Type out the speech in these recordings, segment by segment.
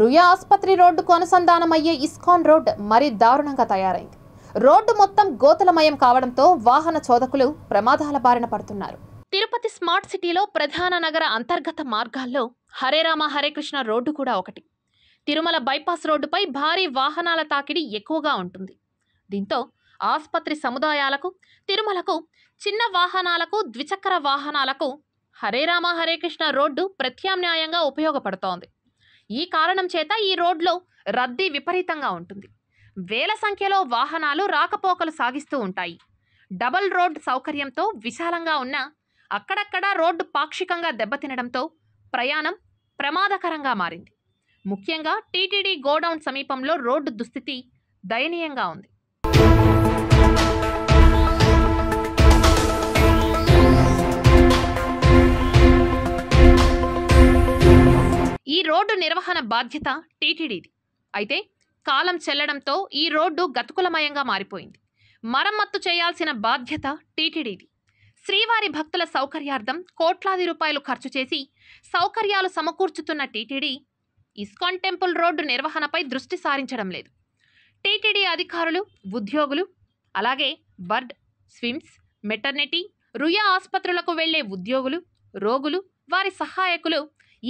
రుయా ఆసుపత్రి రోడ్డుకు అనుసంధానమయ్యే ISKCON road మరీ దారుణంగా తయారైంది రోడ్డు మొత్తం గోతులమయం కావడంతో వాహన చోదకులు ప్రమాదాల బారిన పడుతున్నారు తిరుపతి స్మార్ట్ సిటీలో ప్రధాన నగర అంతర్గత మార్గాల్లో హరే రామ హరే కృష్ణ రోడ్డు కూడా ఒకటి తిరుమల బైపాస్ రోడ్డుపై భారీ వాహనాల తాకిడి ఎక్కువగా ఉంటుంది దీంతో ఆసుపత్రి సముదాయాలకు తిరుమలకు చిన్న వాహనాలకు ద్విచక్ర వాహనాలకు హరే రామ హరే రోడ్డు ప్రత్యామ్నాయంగా ఉపయోగపడుతోంది ఈ కారణం చేత ఈ రోడ్లో రద్దీ విపరీతంగా ఉంటుంది వేల సంఖ్యలో వాహనాలు రాకపోకలు సాగిస్తూ ఉంటాయి డబల్ రోడ్ సౌకర్యంతో విశాలంగా ఉన్న అక్కడక్కడా రోడ్డు పాక్షికంగా దెబ్బతినడంతో ప్రయాణం ప్రమాదకరంగా మారింది ముఖ్యంగా టీటీడీ గోడౌన్ సమీపంలో రోడ్డు దుస్థితి దయనీయంగా ఉంది రోడ్డు నిర్వహణ బాధ్యత టీటీడీది అయితే కాలం చెల్లడంతో ఈ రోడ్డు గతుకులమయంగా మారిపోయింది మరమ్మత్తు చేయాల్సిన బాధ్యత టీటీడీది శ్రీవారి భక్తుల సౌకర్యార్థం కోట్లాది రూపాయలు ఖర్చు చేసి సౌకర్యాలు సమకూర్చుతున్న టీటీడీ ఇస్కాన్ టెంపుల్ రోడ్డు నిర్వహణపై దృష్టి సారించడం లేదు టీటీడీ అధికారులు ఉద్యోగులు అలాగే బర్డ్ స్విమ్స్ మెటర్నిటీ రుయా ఆసుపత్రులకు వెళ్లే ఉద్యోగులు రోగులు వారి సహాయకులు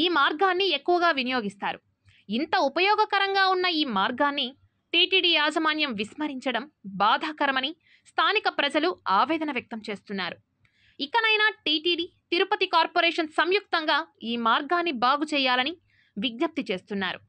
ఈ మార్గాన్ని ఎక్కువగా వినియోగిస్తారు ఇంత ఉపయోగకరంగా ఉన్న ఈ మార్గాన్ని టీటీడీ యాజమాన్యం విస్మరించడం బాధాకరమని స్థానిక ప్రజలు ఆవేదన వ్యక్తం చేస్తున్నారు ఇకనైనా టీటీడీ తిరుపతి కార్పొరేషన్ సంయుక్తంగా ఈ మార్గాన్ని బాగు చేయాలని విజ్ఞప్తి చేస్తున్నారు